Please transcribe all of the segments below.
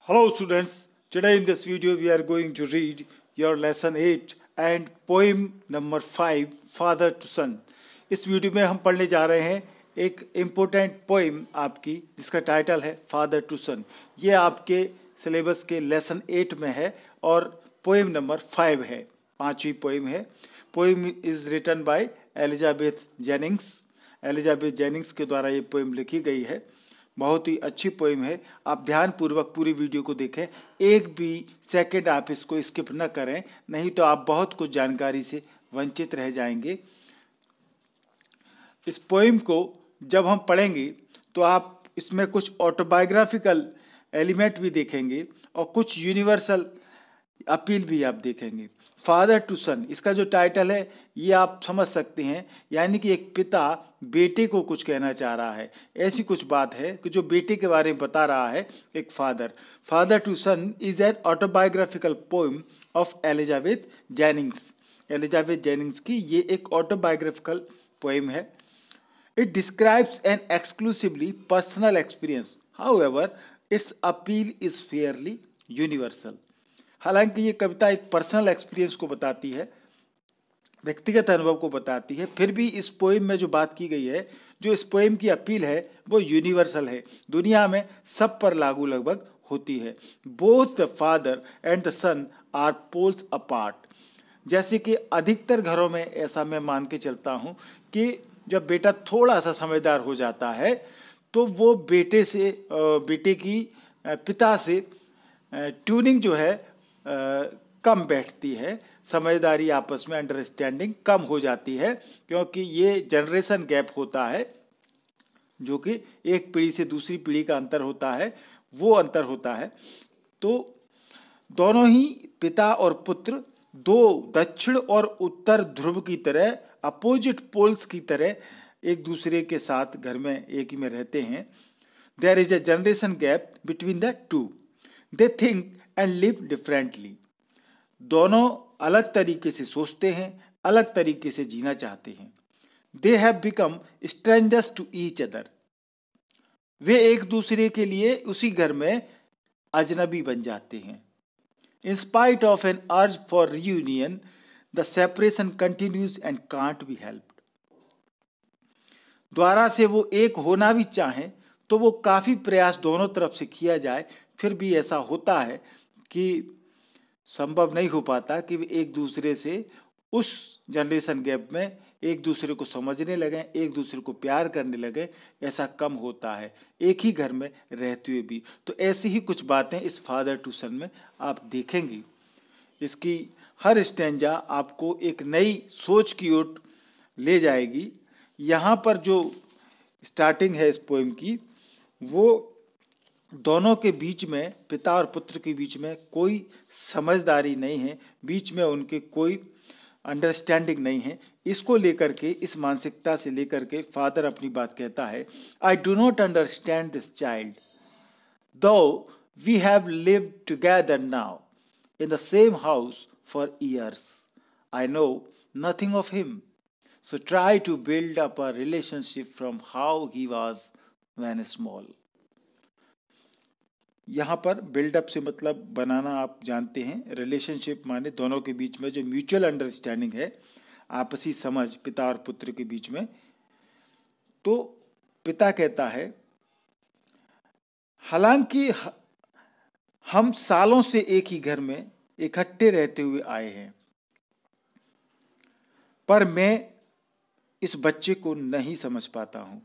Hello students, today in this video we are going to read your lesson 8 and poem number 5 father to son इस video में हम पढ़ने जा रहे हैं एक इम्पोर्टेंट पोइम आपकी जिसका टाइटल है फादर टू सन ये आपके सिलेबस के लेसन एट में है और पोइम नंबर फाइव है पांचवी पोइम है poem is written by Elizabeth Jennings Elizabeth Jennings के द्वारा ये पोइम लिखी गई है बहुत ही अच्छी पोइम है आप ध्यानपूर्वक पूरी वीडियो को देखें एक भी सेकंड आप इसको स्किप न करें नहीं तो आप बहुत कुछ जानकारी से वंचित रह जाएंगे इस पोइम को जब हम पढ़ेंगे तो आप इसमें कुछ ऑटोबायोग्राफिकल एलिमेंट भी देखेंगे और कुछ यूनिवर्सल अपील भी आप देखेंगे फादर टू सन इसका जो टाइटल है ये आप समझ सकते हैं यानी कि एक पिता बेटे को कुछ कहना चाह रहा है ऐसी कुछ बात है कि जो बेटे के बारे में बता रहा है एक father father to son is an autobiographical poem of Elizabeth Jennings Elizabeth Jennings की ये एक ऑटोबायोग्राफिकल पोइम है it describes an exclusively personal experience however its appeal is fairly universal हालांकि ये कविता एक पर्सनल एक्सपीरियंस को बताती है व्यक्तिगत अनुभव को बताती है फिर भी इस पोएम में जो बात की गई है जो इस पोएम की अपील है वो यूनिवर्सल है दुनिया में सब पर लागू लगभग होती है both the father and the son are poles apart जैसे कि अधिकतर घरों में ऐसा मैं मान के चलता हूँ कि जब बेटा थोड़ा सा समझदार हो जाता है तो वो बेटे से बेटे की पिता से ट्यूनिंग जो है कम बैठती है समझदारी आपस में अंडरस्टैंडिंग कम हो जाती है क्योंकि ये जनरेशन गैप होता है जो कि एक पीढ़ी से दूसरी पीढ़ी का अंतर होता है वो अंतर होता है तो दोनों ही पिता और पुत्र दो दक्षिण और उत्तर ध्रुव की तरह अपोजिट पोल्स की तरह एक दूसरे के साथ घर में एक ही में रहते हैं there is a generation gap between the two they think and live differently दोनों अलग तरीके से सोचते हैं अलग तरीके से जीना चाहते हैं they have become strangers to each other वे एक दूसरे के लिए उसी घर में अजनबी बन जाते हैं in spite of an urge for reunion the separation continues and can't be help द्वारा से वो एक होना भी चाहें तो वो काफ़ी प्रयास दोनों तरफ से किया जाए फिर भी ऐसा होता है कि संभव नहीं हो पाता कि एक दूसरे से उस जनरेशन गैप में एक दूसरे को समझने लगें एक दूसरे को प्यार करने लगें ऐसा कम होता है एक ही घर में रहते हुए भी तो ऐसी ही कुछ बातें इस फादर टू सन में आप देखेंगी इसकी हर स्टेंजा आपको एक नई सोच की ओर ले जाएगी यहाँ पर जो स्टार्टिंग है इस पोइम की वो दोनों के बीच में पिता और पुत्र के बीच में कोई समझदारी नहीं है बीच में उनके कोई अंडरस्टैंडिंग नहीं है इसको लेकर के इस मानसिकता से लेकर के फादर अपनी बात कहता है I do not understand this child though we have live together now in the same house for years I know nothing of him so try to build up a relationship from how he was when small यहाँ पर buildup से मतलब बनाना आप जानते हैं relationship माने दोनों के बीच में जो म्यूचुअल अंडरस्टैंडिंग है आपसी समझ पिता और पुत्र के बीच में तो पिता कहता है हालांकि हम सालों से एक ही घर में इकट्ठे रहते हुए आए हैं पर मैं इस बच्चे को नहीं समझ पाता हूं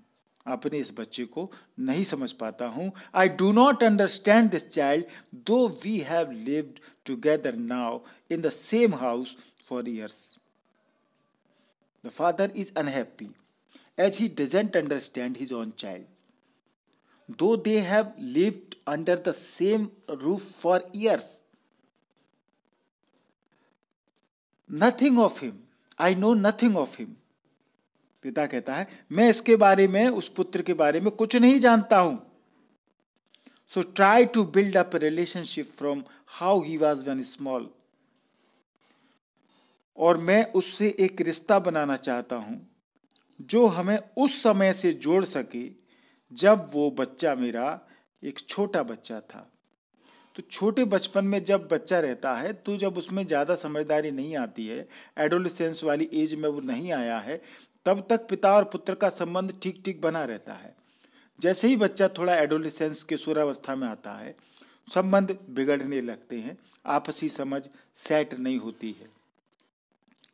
अपने इस बच्चे को नहीं समझ पाता हूँ I do not understand this child though we have lived together now in the same house for years the father is unhappy as he doesn't understand his own child though they have lived under the same roof for years nothing of him I know nothing of him पिता कहता है मैं इसके बारे में उस पुत्र के बारे में कुछ नहीं जानता हूं so try to build up relationship from how he was when small और मैं उससे एक रिश्ता बनाना चाहता हूं जो हमें उस समय से जोड़ सके जब वो बच्चा मेरा एक छोटा बच्चा था तो छोटे बचपन में जब बच्चा रहता है तो जब उसमें ज़्यादा समझदारी नहीं आती है एडोलिसेंस वाली एज में वो नहीं आया है तब तक पिता और पुत्र का संबंध ठीक ठीक बना रहता है जैसे ही बच्चा थोड़ा एडोलिसेंस सुरावस्था में आता है संबंध बिगड़ने लगते हैं आपसी समझ सेट नहीं होती है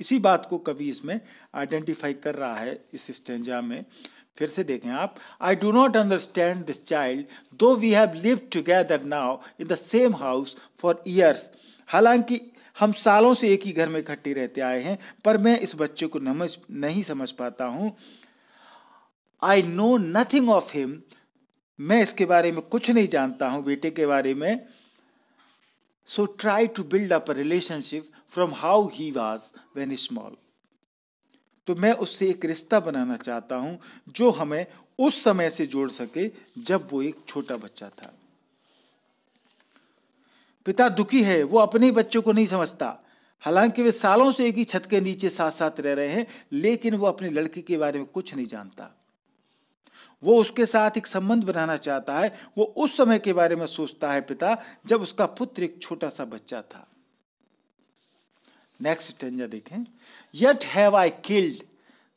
इसी बात को कवि इसमें आइडेंटिफाई कर रहा है इस स्टेंजा में फिर से देखें आप I do not understand this child though we have live together now in the same house for years हालांकि हम सालों से एक ही घर में इकट्ठे रहते आए हैं पर मैं इस बच्चे को नमज नहीं समझ पाता हूँ I know nothing of him मैं इसके बारे में कुछ नहीं जानता हूँ बेटे के बारे में so try to build up relationship from how he was when small तो मैं उससे एक रिश्ता बनाना चाहता हूँ जो हमें उस समय से जोड़ सके जब वो एक छोटा बच्चा था पिता दुखी है वो अपने बच्चों को नहीं समझता हालांकि वे सालों से एक ही छत के नीचे साथ साथ रह रहे हैं लेकिन वो अपनी लड़की के बारे में कुछ नहीं जानता वो उसके साथ एक संबंध बनाना चाहता है वो उस समय के बारे में सोचता है पिता जब उसका पुत्र एक छोटा सा बच्चा था नेक्स्ट स्टेंजा देखें yet have I killed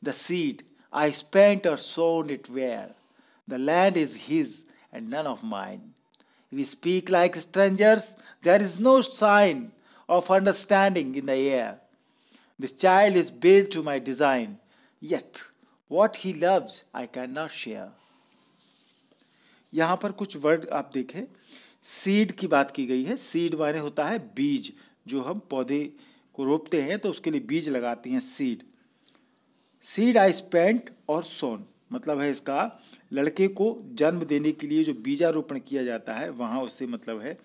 the seed I spent और sown it where the land is his and none of mind we speak like strangers there is no sign of understanding in the air this child is build to my design yet what he loves I can not share यहाँ पर कुछ word आप देखें seed की बात की गई है सीड माने होता है बीज जो हम पौधे को रोपते हैं तो उसके लिए बीज लगाती हैं सीड सीड आई स्पेंट और सोन मतलब है इसका लड़के को जन्म देने के लिए जो बीजारोपण किया जाता है वहाँ उससे मतलब है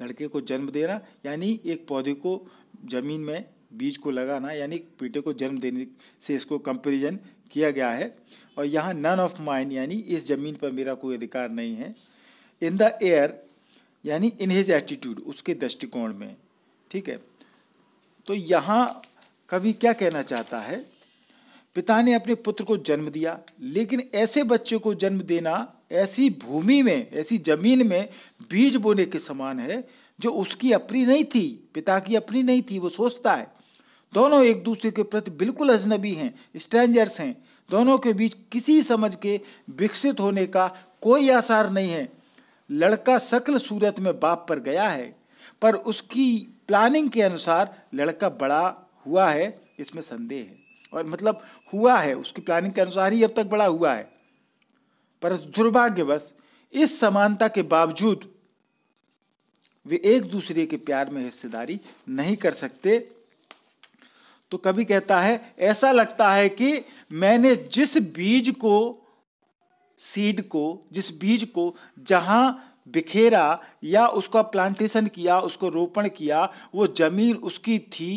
लड़के को जन्म देना यानी एक पौधे को जमीन में बीज को लगाना यानी बेटे को जन्म देने से इसको कंपेरिजन किया गया है और यहाँ नन ऑफ माइन यानी इस ज़मीन पर मेरा कोई अधिकार नहीं है इन द एयर यानी इन हिज एटीट्यूड उसके दृष्टिकोण में ठीक है तो यहाँ कवि क्या कहना चाहता है पिता ने अपने पुत्र को जन्म दिया लेकिन ऐसे बच्चे को जन्म देना ऐसी भूमि में ऐसी जमीन में बीज बोने के समान है जो उसकी अपनी नहीं थी पिता की अपनी नहीं थी वो सोचता है दोनों एक दूसरे के प्रति बिल्कुल अजनबी हैं स्ट्रेंजर्स हैं दोनों के बीच किसी समझ के विकसित होने का कोई आसार नहीं है लड़का शक्ल सूरत में बाप पर गया है पर उसकी प्लानिंग के अनुसार लड़का बड़ा हुआ है इसमें संदेह है और मतलब हुआ है उसकी प्लानिंग के अनुसार ही अब तक बड़ा हुआ है पर दुर्भाग्यवश इस समानता के बावजूद वे एक दूसरे के प्यार में हिस्सेदारी नहीं कर सकते तो कभी कहता है ऐसा लगता है कि मैंने जिस बीज को सीड को जिस बीज को जहां बिखेरा या उसका प्लांटेशन किया उसको रोपण किया वो जमीन उसकी थी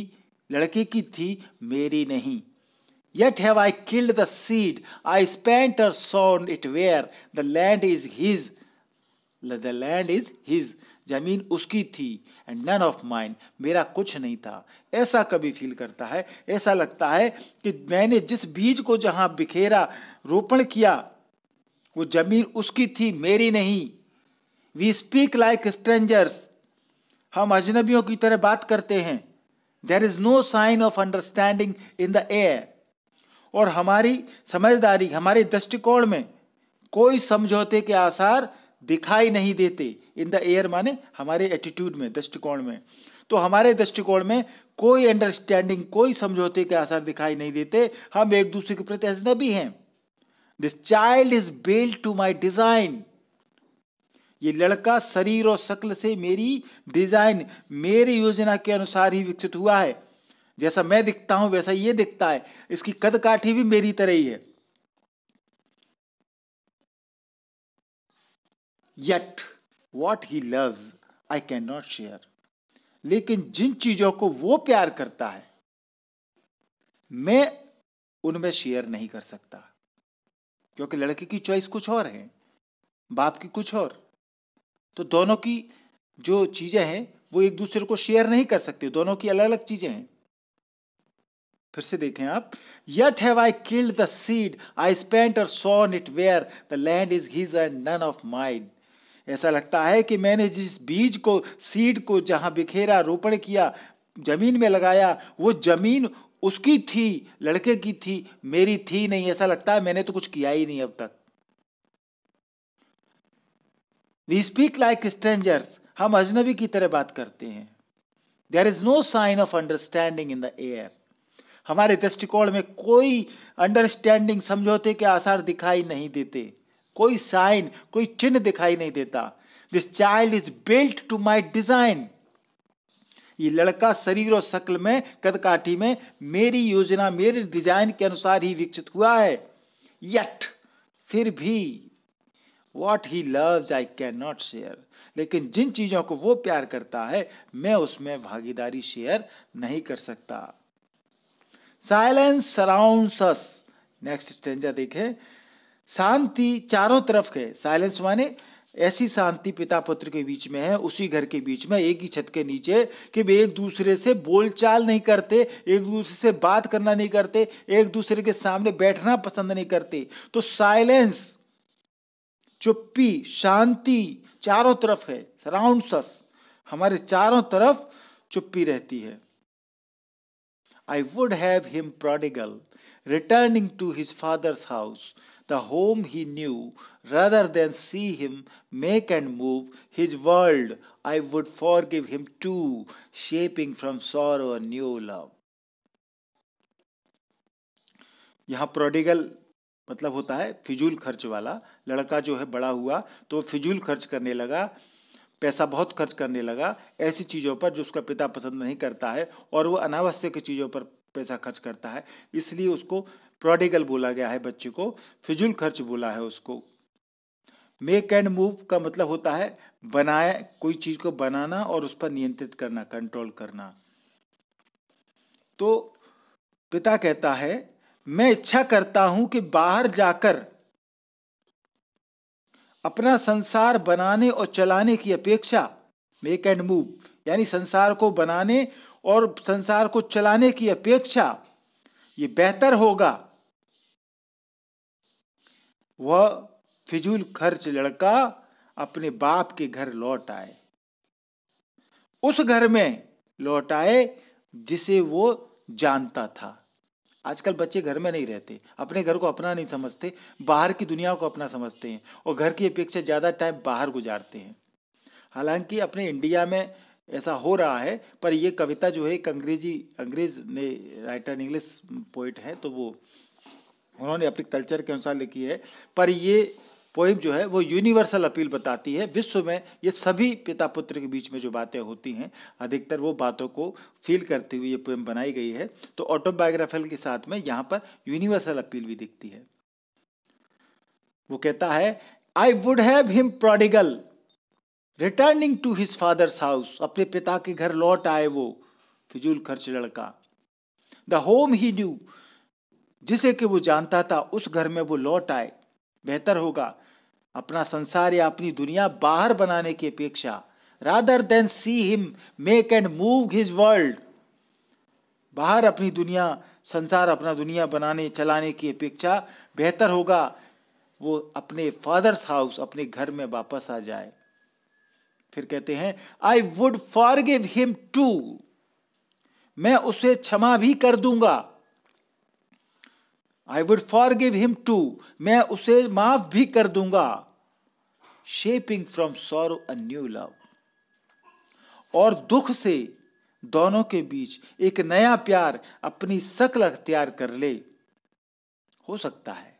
लड़के की थी मेरी नहीं yet have I killed the seed I spent or sown it where the land is his the land is his जमीन उसकी थी एंड नन ऑफ माइंड मेरा कुछ नहीं था ऐसा कभी फील करता है ऐसा लगता है कि मैंने जिस बीज को जहां बिखेरा रोपण किया वो जमीन उसकी थी मेरी नहीं वी स्पीक लाइक स्ट्रेंजर्स हम अजनबियों की तरह बात करते हैं there is no sign of understanding in the air और हमारी समझदारी हमारे दृष्टिकोण में कोई समझौते के आसार दिखाई नहीं देते इन द एयर माने हमारे एटीट्यूड में दृष्टिकोण में तो हमारे दृष्टिकोण में कोई अंडरस्टैंडिंग कोई समझौते के आसार दिखाई नहीं देते हम एक दूसरे के प्रति अजनबी हैं this child is build to my design ये लड़का शरीर और शक्ल से मेरी डिज़ाइन मेरी योजना के अनुसार ही विकसित हुआ है जैसा मैं दिखता हूं वैसा ये दिखता है इसकी कद काठी भी मेरी तरह ही है yet what he loves I can not share लेकिन जिन चीजों को वो प्यार करता है मैं उनमें शेयर नहीं कर सकता क्योंकि लड़के की चॉइस कुछ और है बाप की कुछ और तो दोनों की जो चीज़ें हैं वो एक दूसरे को शेयर नहीं कर सकते दोनों की अलग अलग चीज़ें हैं फिर से देखें आप yet have I killed the seed I spent और sown it where the land is his and none of mind ऐसा लगता है कि मैंने जिस बीज को सीड को जहां बिखेरा रोपण किया जमीन में लगाया वो जमीन उसकी थी लड़के की थी मेरी थी नहीं ऐसा लगता है मैंने तो कुछ किया ही नहीं अब तक वी स्पीक लाइक स्ट्रेंजर्स हम अजनबी की तरह बात करते हैं there is no sign of understanding in the air हमारे दृष्टिकोण में कोई अंडरस्टैंडिंग समझौते के आसार दिखाई नहीं देते कोई साइन कोई चिन्ह दिखाई नहीं देता this child is built to my design ये लड़का शरीर और शक्ल में कदकाठी में मेरी योजना मेरे डिजाइन के अनुसार ही विकसित हुआ है यट फिर भी what he loves I can not share लेकिन जिन चीज़ों को वो प्यार करता है मैं उसमें भागीदारी शेयर नहीं कर सकता साइलेंस सराउंड नेक्स्ट स्टेंजा देखे शांति चारों तरफ है साइलेंस माने ऐसी शांति पिता पुत्र के बीच में है उसी घर के बीच में एक ही छत के नीचे कि वे एक दूसरे से बोलचाल नहीं करते एक दूसरे से बात करना नहीं करते एक दूसरे के सामने बैठना पसंद नहीं करते तो साइलेंस चुप्पी शांति चारों तरफ है सराउंड हमारे चारों तरफ चुप्पी रहती है I would have him prodigal returning to his father's house the home he knew rather than see him make and move his world I would forgive him too shaping from sorrow new love यहाँ prodigal मतलब होता है फिजूल खर्च वाला लड़का जो है बड़ा हुआ तो फिजूल खर्च करने लगा पैसा बहुत खर्च करने लगा ऐसी चीज़ों पर जो उसका पिता पसंद नहीं करता है और वो अनावश्यक चीज़ों पर पैसा खर्च करता है इसलिए उसको प्रोडिगल बोला गया है बच्चे को फिजूल खर्च बोला है उसको मेक एंड मूव का मतलब होता है बनाए कोई चीज़ को बनाना और उस पर नियंत्रित करना कंट्रोल करना तो पिता कहता है मैं इच्छा करता हूं कि बाहर जाकर अपना संसार बनाने और चलाने की अपेक्षा मेक एंड मूव यानी संसार को बनाने और संसार को चलाने की अपेक्षा ये बेहतर होगा वह फिजूल खर्च लड़का अपने बाप के घर लौट आए उस घर में लौट आए जिसे वो जानता था आजकल बच्चे घर में नहीं रहते अपने घर को अपना नहीं समझते बाहर की दुनिया को अपना समझते हैं और घर की अपेक्षा ज़्यादा टाइम बाहर गुजारते हैं हालांकि अपने इंडिया में ऐसा हो रहा है पर यह कविता जो है एक अंग्रेजी अंग्रेज ने राइटर इंग्लिश पोइट हैं तो वो उन्होंने अपने कल्चर के अनुसार लिखी है पर ये पोइम जो है वो यूनिवर्सल अपील बताती है विश्व में ये सभी पिता पुत्र के बीच में जो बातें होती हैं अधिकतर वो बातों को फील करते हुए ये पोइम बनाई गई है तो ऑटोबायोग्राफल के साथ में यहाँ पर यूनिवर्सल अपील भी दिखती है वो कहता है I would have him prodigal returning to his father's house अपने पिता के घर लौट आए वो फिजूल खर्च लड़का द होम ही न्यू जिसे कि वो जानता था उस घर में वो लौट आए बेहतर होगा अपना संसार या अपनी दुनिया बाहर बनाने की अपेक्षा rather than see him make and move his world बाहर अपनी दुनिया संसार अपना दुनिया बनाने चलाने की अपेक्षा बेहतर होगा वो अपने फादर्स हाउस अपने घर में वापस आ जाए फिर कहते हैं I would forgive him too मैं उसे क्षमा भी कर दूंगा I would forgive him too मैं उसे माफ भी कर दूंगा shaping from sorrow a new love और दुख से दोनों के बीच एक नया प्यार अपनी शक्ल अख्तियार कर ले हो सकता है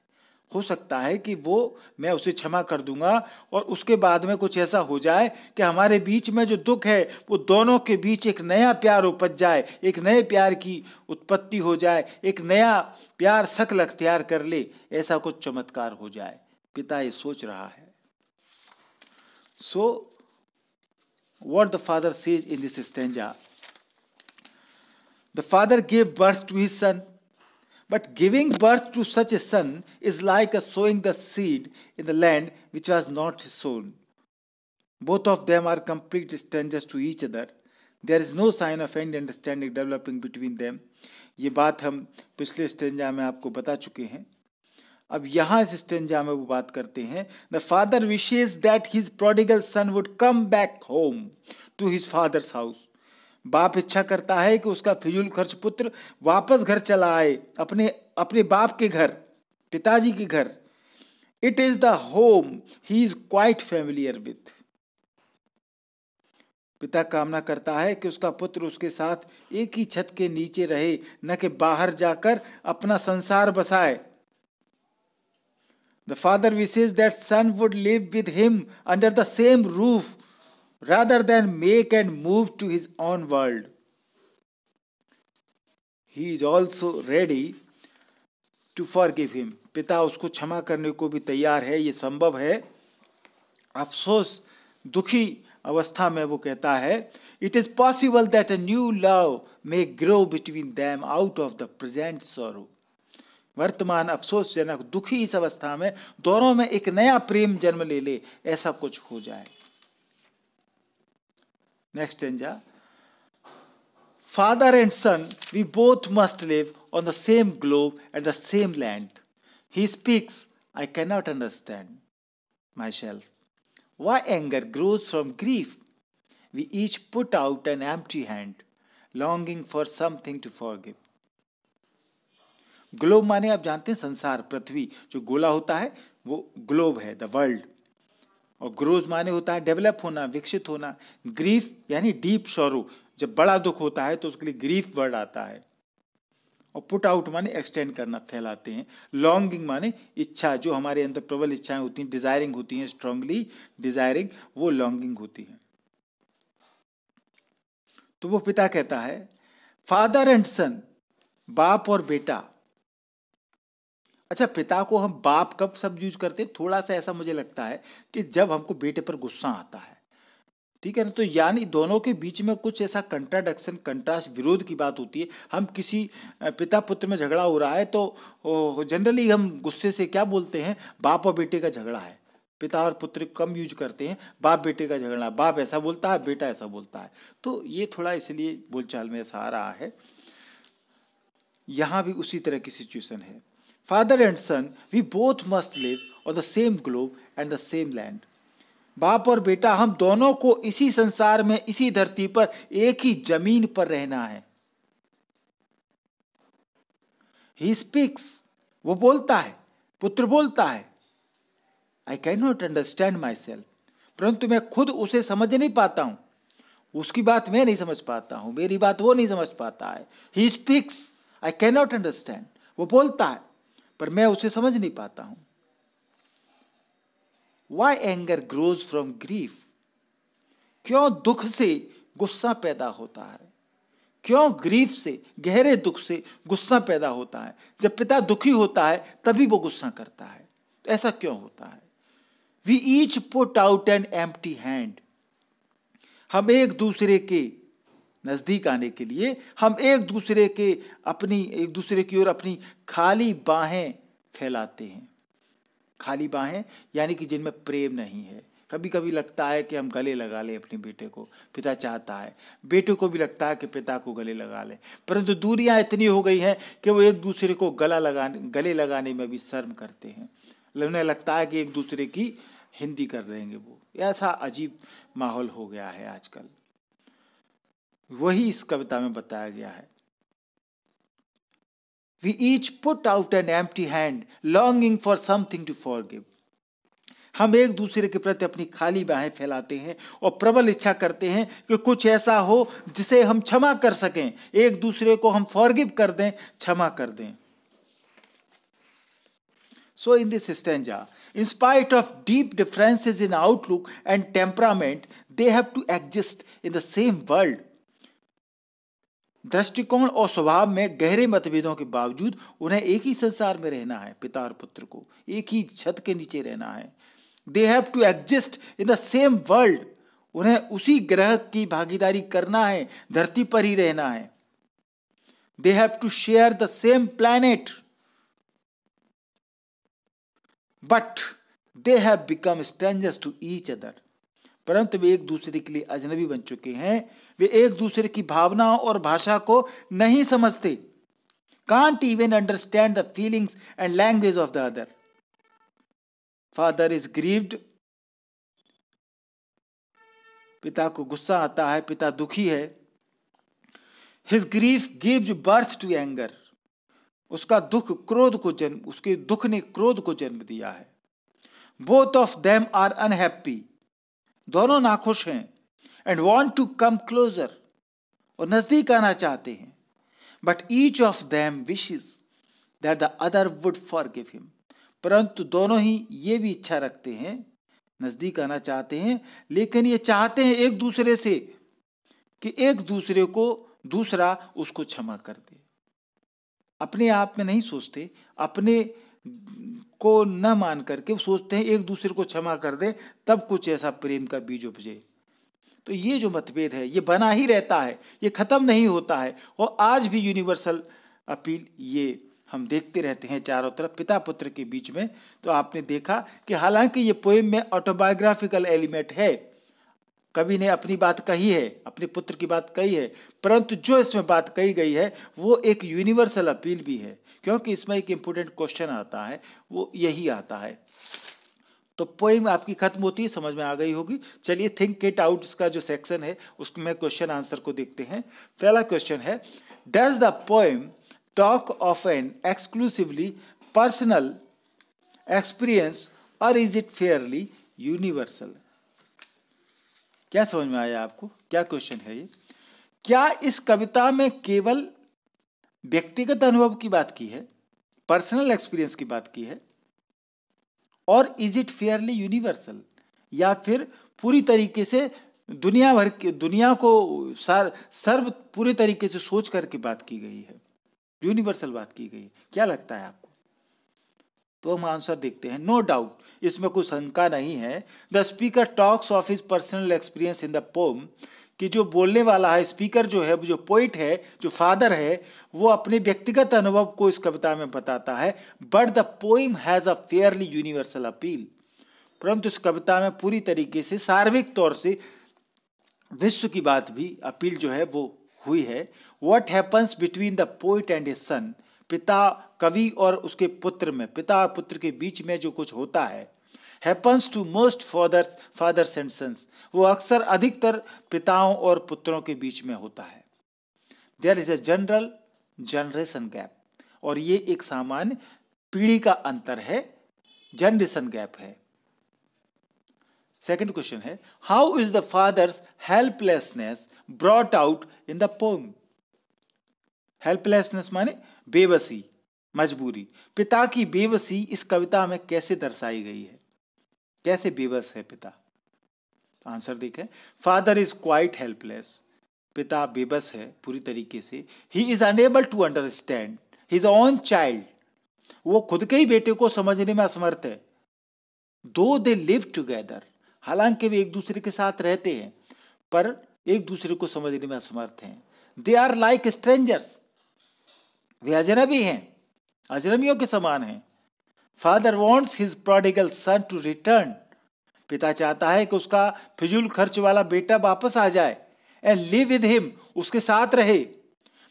हो सकता है कि वो मैं उसे क्षमा कर दूंगा और उसके बाद में कुछ ऐसा हो जाए कि हमारे बीच में जो दुख है वो दोनों के बीच एक नया प्यार उपज जाए एक नए प्यार की उत्पत्ति हो जाए एक नया प्यार शक्ल अख्तियार कर ले ऐसा कुछ चमत्कार हो जाए पिता ये सोच रहा है So, what the father says in this stanza the father gave birth to his son, but giving birth to such a son is like sowing the seed in the land which was not sown. Both of them are complete strangers to each other. There is no sign of any understanding developing between them. ये बात हम पिछले stanza में आपको बता चुके हैं अब यहां इस स्टेंजा में वो बात करते हैं the father wishes that his prodigal son would come back home to his father's house बाप इच्छा करता है कि उसका फिजूल खर्च पुत्र वापस घर चला आए अपने अपने बाप के घर पिताजी के घर it is the home he is quite familiar with पिता कामना करता है कि उसका पुत्र उसके साथ एक ही छत के नीचे रहे न कि बाहर जाकर अपना संसार बसाए The father wishes that son would live with him under the same roof rather than make and move to his own world. He is also ready to forgive him. Him पिता उसको क्षमा करने को भी तैयार है ये संभव है अफसोस दुखी अवस्था में वो कहता है it is possible that a new love may grow between them out of the present sorrow वर्तमान अफसोसजनक दुखी इस अवस्था में दोनों में एक नया प्रेम जन्म ले ले ऐसा कुछ हो जाए नेक्स्ट एंजा father and son we both must live on the same globe at the same land he speaks I can not understand my self why anger grows from grief we each put out an empty hand longing for something to forgive globe माने आप जानते हैं संसार पृथ्वी जो गोला होता है वो ग्लोब है द वर्ल्ड और ग्रोज माने होता है डेवलप होना विकसित होना ग्रीफ यानी डीप स्वरूप जब बड़ा दुख होता है तो उसके लिए ग्रीफ वर्ड आता है और पुट आउट माने एक्सटेंड करना फैलाते हैं लॉन्गिंग माने इच्छा जो हमारे अंदर प्रबल इच्छाएं होती हैं डिजायरिंग होती हैं स्ट्रांगली डिजायरिंग वो लॉन्गिंग होती है तो वो पिता कहता है फादर एंड सन बाप और बेटा अच्छा पिता को हम बाप कब सब यूज करते हैं थोड़ा सा ऐसा मुझे लगता है कि जब हमको बेटे पर गुस्सा आता है ठीक है ना तो यानी दोनों के बीच में कुछ ऐसा कंट्राडक्शन कंट्रास्ट विरोध की बात होती है हम किसी पिता पुत्र में झगड़ा हो रहा है तो जनरली हम गुस्से से क्या बोलते हैं बाप और बेटे का झगड़ा है पिता और पुत्र कम यूज करते हैं बाप बेटे का झगड़ा बाप ऐसा बोलता है बेटा ऐसा बोलता है तो ये थोड़ा इसलिए बोलचाल में ऐसा आ रहा है यहाँ भी उसी तरह की सिचुएशन है father and son we both must live on the same globe and the same land बाप और बेटा हम दोनों को इसी संसार में इसी धरती पर एक ही जमीन पर रहना है ही स्पीक्स वो बोलता है पुत्र बोलता है I can not understand my self परंतु मैं खुद उसे समझ नहीं पाता हूं उसकी बात मैं नहीं समझ पाता हूँ मेरी बात वो नहीं समझ पाता है he speaks I can not अंडरस्टैंड वो बोलता है पर मैं उसे समझ नहीं पाता हूं why anger grows from grief क्यों दुख से गुस्सा पैदा होता है क्यों ग्रीफ से गहरे दुख से गुस्सा पैदा होता है जब पिता दुखी होता है तभी वो गुस्सा करता है तो ऐसा क्यों होता है we each put out an empty hand हम एक दूसरे के नज़दीक आने के लिए हम एक दूसरे के अपनी एक दूसरे की ओर अपनी खाली बाहें फैलाते हैं खाली बाहें यानी कि जिनमें प्रेम नहीं है कभी कभी लगता है कि हम गले लगा लें अपने बेटे को पिता चाहता है बेटे को भी लगता है कि पिता को गले लगा लें परंतु दूरियां इतनी हो गई हैं कि वो एक दूसरे को गला लगाने गले लगाने में भी शर्म करते हैं उन्हें लगता है कि एक दूसरे की हिंदी कर देंगे वो ऐसा अजीब माहौल हो गया है आजकल वही इस कविता में बताया गया है put out an empty hand longing for something to forgive हम एक दूसरे के प्रति अपनी खाली बाहें फैलाते हैं और प्रबल इच्छा करते हैं कि कुछ ऐसा हो जिसे हम क्षमा कर सकें एक दूसरे को हम फॉरगिव कर दें क्षमा कर दें so in this stanza in spite of deep differences in outlook and temperament they have to exist in the same world दृष्टिकोण और स्वभाव में गहरे मतभेदों के बावजूद उन्हें एक ही संसार में रहना है पिता और पुत्र को एक ही छत के नीचे रहना है they have to exist in the same world उन्हें उसी ग्रह की भागीदारी करना है धरती पर ही रहना है they have to share the same planet but they have become strangers to each other परंतु वे एक दूसरे के लिए अजनबी बन चुके हैं वे एक दूसरे की भावना और भाषा को नहीं समझते can't even understand the feelings and language of the other father is grieved पिता को गुस्सा आता है पिता दुखी है his grief gives birth to anger उसका दुख क्रोध को जन्म उसके दुख ने क्रोध को जन्म दिया है both of them are unhappy दोनों नाखुश हैं and want to come closer और नजदीक आना चाहते हैं but each of them wishes that the other would forgive him परंतु दोनों ही ये भी इच्छा रखते हैं नजदीक आना चाहते हैं लेकिन ये चाहते हैं एक दूसरे से कि एक दूसरे को दूसरा उसको क्षमा कर दे अपने आप में नहीं सोचते अपने को न मान करके सोचते हैं एक दूसरे को क्षमा कर दे तब कुछ ऐसा प्रेम का बीज उपजे तो ये जो मतभेद है ये बना ही रहता है ये खत्म नहीं होता है और आज भी यूनिवर्सल अपील ये हम देखते रहते हैं चारों तरफ पिता पुत्र के बीच में तो आपने देखा कि हालांकि ये पोएम में ऑटोबायोग्राफिकल एलिमेंट है कवि ने अपनी बात कही है अपने पुत्र की बात कही है परंतु जो इसमें बात कही गई है वो एक यूनिवर्सल अपील भी है क्योंकि इसमें एक इम्पोर्टेंट क्वेश्चन आता है वो यही आता है तो पोइम आपकी खत्म होती है समझ में आ गई होगी चलिए थिंक इट आउट का जो सेक्शन है उसमें क्वेश्चन आंसर को देखते हैं पहला क्वेश्चन है does the poem talk of an exclusively personal experience और इज इट फेयरली यूनिवर्सल क्या समझ में आया आपको क्या क्वेश्चन है ये क्या इस कविता में केवल व्यक्तिगत अनुभव की बात की है पर्सनल एक्सपीरियंस की बात की है और इज इट फेयरली यूनिवर्सल या फिर पूरी तरीके से दुनिया भर की दुनिया को सार सर्व पूरे तरीके से सोच करके बात की गई है यूनिवर्सल बात की गई है क्या लगता है आपको तो हम आंसर देखते हैं नो डाउट इसमें कोई शंका नहीं है the speaker talks of his personal experience in the poem कि जो बोलने वाला है स्पीकर जो है जो पोइट है जो फादर है वो अपने व्यक्तिगत अनुभव को इस कविता में बताता है but the poem has a fairly universal appeal परंतु इस कविता में पूरी तरीके से सार्विक तौर से विश्व की बात भी अपील जो है वो हुई है what happens between the poet and a son पिता कवि और उसके पुत्र में पिता और पुत्र के बीच में जो कुछ होता है happens to most father fathers and sons वो अक्सर अधिकतर पिताओं और पुत्रों के बीच में होता है there is a general generation gap और ये एक सामान्य पीढ़ी का अंतर है जनरेशन गैप है सेकेंड क्वेश्चन है how is the father's helplessness brought out in the poem helplessness माने बेबसी मजबूरी पिता की बेबसी इस कविता में कैसे दर्शाई गई है कैसे बीवस है पिता तो आंसर देखे फादर इज क्वाइट हेल्पलेस पिता बेबस है पूरी तरीके से he is unable to understand his own child वो खुद के ही बेटे को समझने में असमर्थ है दो दे लिव टुगेदर हालांकि वे एक दूसरे के साथ रहते हैं पर एक दूसरे को समझने में असमर्थ हैं दे आर लाइक स्ट्रेंजर्स वे अजनबी हैं अजनबियों के समान हैं father wants his prodigal son to return पिता चाहता है कि उसका फिजूल खर्च वाला बेटा वापस आ जाए एंड लिव विद हिम उसके साथ रहे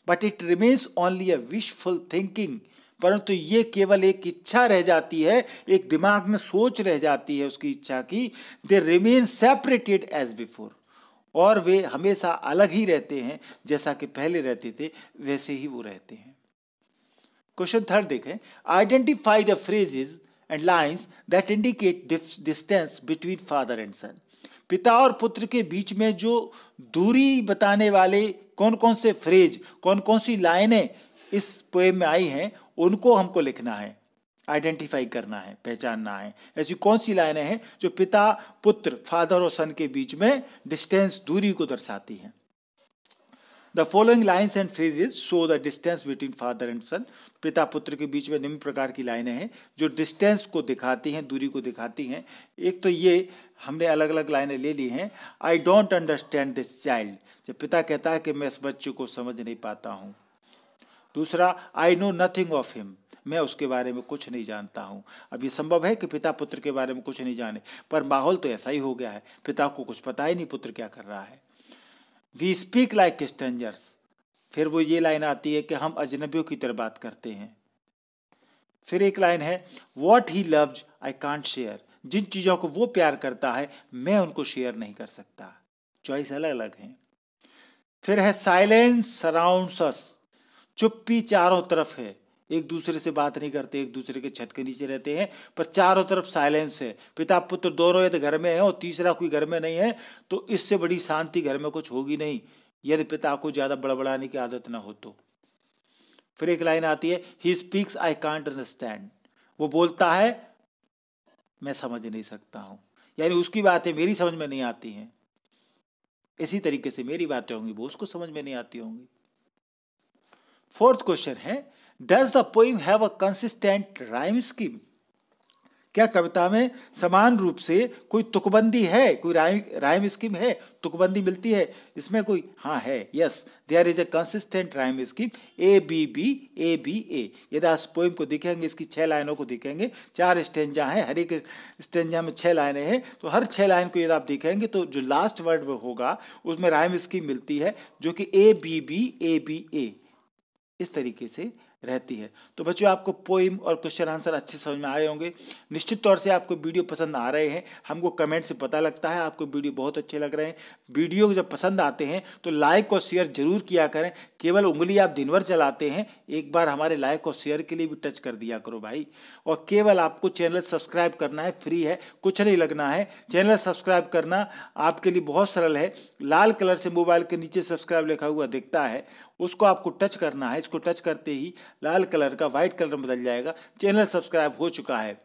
but it remains only a wishful thinking परंतु ये केवल एक इच्छा रह जाती है एक दिमाग में सोच रह जाती है उसकी इच्छा की they remain separated as before और वे हमेशा अलग ही रहते हैं जैसा कि पहले रहते थे वैसे ही वो रहते हैं क्वेश्चन थर्ड देखें Identify the phrases and lines that indicate distance between father and son पिता और पुत्र के बीच में जो दूरी बताने वाले कौन कौन से फ्रेज कौन कौन सी लाइनें इस पोएम में आई हैं उनको हमको लिखना है आइडेंटिफाई करना है पहचानना है ऐसी कौन सी लाइनें हैं जो पिता पुत्र फादर और सन के बीच में डिस्टेंस दूरी को दर्शाती हैं the following lines and phrases show the distance between father and son पिता पुत्र के बीच में निम्न प्रकार की लाइनें हैं जो डिस्टेंस को दिखाती हैं दूरी को दिखाती हैं एक तो ये हमने अलग अलग लाइनें ले ली हैं I don't understand this child जब पिता कहता है कि मैं इस बच्चे को समझ नहीं पाता हूँ दूसरा I know nothing of him मैं उसके बारे में कुछ नहीं जानता हूँ अब ये संभव है कि पिता पुत्र के बारे में कुछ नहीं जाने पर माहौल तो ऐसा ही हो गया है पिता को कुछ पता ही नहीं पुत्र क्या कर रहा है वी स्पीक लाइक स्ट्रेंजर्स फिर वो ये लाइन आती है कि हम अजनबियों की तरह बात करते हैं फिर एक लाइन है what he loves I can't share जिन चीज़ों को वो प्यार करता है मैं उनको शेयर नहीं कर सकता चॉइस अलग अलग है फिर है साइलेंस सराउंड चुप्पी चारों तरफ है एक दूसरे से बात नहीं करते एक दूसरे के छत के नीचे रहते हैं पर चारों तरफ साइलेंस है पिता पुत्र दोनों यदि घर में है और तीसरा कोई घर में नहीं है तो इससे बड़ी शांति घर में कुछ होगी नहीं यदि पिता को ज़्यादा बड़बड़ाने की आदत ना हो तो फिर एक लाइन आती है he speaks I can't understand वो बोलता है मैं समझ नहीं सकता हूँ यानी उसकी बातें मेरी समझ में नहीं आती हैं इसी तरीके से मेरी बातें होंगी वो उसको समझ में नहीं आती होंगी फोर्थ क्वेश्चन है does the poem have a consistent rhyme scheme क्या कविता में समान रूप से कोई तुकबंदी है कोई राइम राइम स्कीम है तुकबंदी मिलती है इसमें कोई हाँ है yes there is a consistent rhyme scheme A B B A B A यदि आप पोइम को देखेंगे इसकी छह लाइनों को देखेंगे चार स्टेंजा हैं हर एक स्टेंजा में छह लाइनें हैं तो हर छह लाइन को यदि आप देखेंगे तो जो लास्ट वर्ड होगा उसमें राइम स्कीम मिलती है जो कि A B B A B A इस तरीके से रहती है तो बच्चों आपको पोइम और क्वेश्चन आंसर अच्छे समझ में आए होंगे निश्चित तौर से आपको वीडियो पसंद आ रहे हैं हमको कमेंट से पता लगता है आपको वीडियो बहुत अच्छे लग रहे हैं वीडियो जब पसंद आते हैं तो लाइक और शेयर जरूर किया करें केवल उंगली आप दिन भर चलाते हैं एक बार हमारे लाइक और शेयर के लिए भी टच कर दिया करो भाई और केवल आपको चैनल सब्सक्राइब करना है फ्री है कुछ नहीं लगना है चैनल सब्सक्राइब करना आपके लिए बहुत सरल है लाल कलर से मोबाइल के नीचे सब्सक्राइब लिखा हुआ दिखता है उसको आपको टच करना है इसको टच करते ही लाल कलर का वाइट कलर में बदल जाएगा चैनल सब्सक्राइब हो चुका है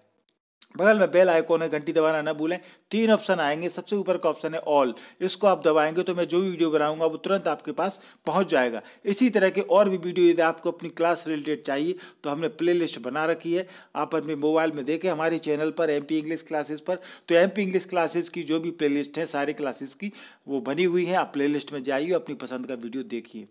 बगल में बेल आइकॉन है घंटी दबाना ना भूलें तीन ऑप्शन आएंगे सबसे ऊपर का ऑप्शन है ऑल इसको आप दबाएंगे तो मैं जो भी वीडियो बनाऊंगा वो तुरंत आपके पास पहुंच जाएगा इसी तरह के और भी वीडियो यदि आपको अपनी क्लास रिलेटेड चाहिए तो हमने प्लेलिस्ट बना रखी है आप अपने मोबाइल में देखें हमारे चैनल पर एम इंग्लिश क्लासेस पर तो एम इंग्लिश क्लासेस की जो भी प्ले हैं सारे क्लासेस की वो बनी हुई है आप प्ले में जाइए अपनी पसंद का वीडियो देखिए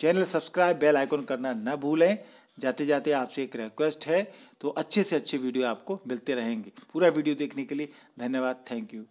चैनल सब्सक्राइब बेल आइकन करना न भूलें जाते जाते आपसे एक रिक्वेस्ट है तो अच्छे से अच्छे वीडियो आपको मिलते रहेंगे पूरा वीडियो देखने के लिए धन्यवाद थैंक यू